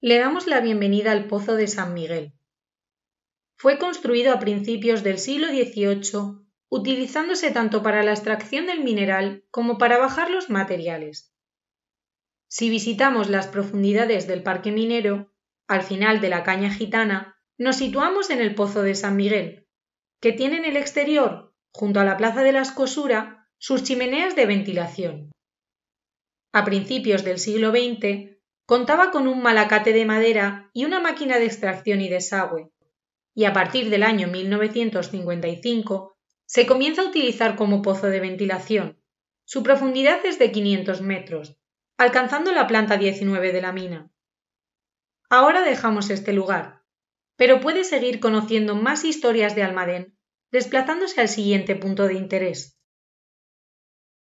Le damos la bienvenida al Pozo de San Miguel. Fue construido a principios del siglo XVIII, utilizándose tanto para la extracción del mineral como para bajar los materiales. Si visitamos las profundidades del parque minero, al final de la caña gitana, nos situamos en el Pozo de San Miguel, que tiene en el exterior, junto a la Plaza de la Escosura, sus chimeneas de ventilación. A principios del siglo XX contaba con un malacate de madera y una máquina de extracción y desagüe, y a partir del año 1955 se comienza a utilizar como pozo de ventilación. Su profundidad es de 500 metros, alcanzando la planta 19 de la mina. Ahora dejamos este lugar, pero puede seguir conociendo más historias de Almadén desplazándose al siguiente punto de interés.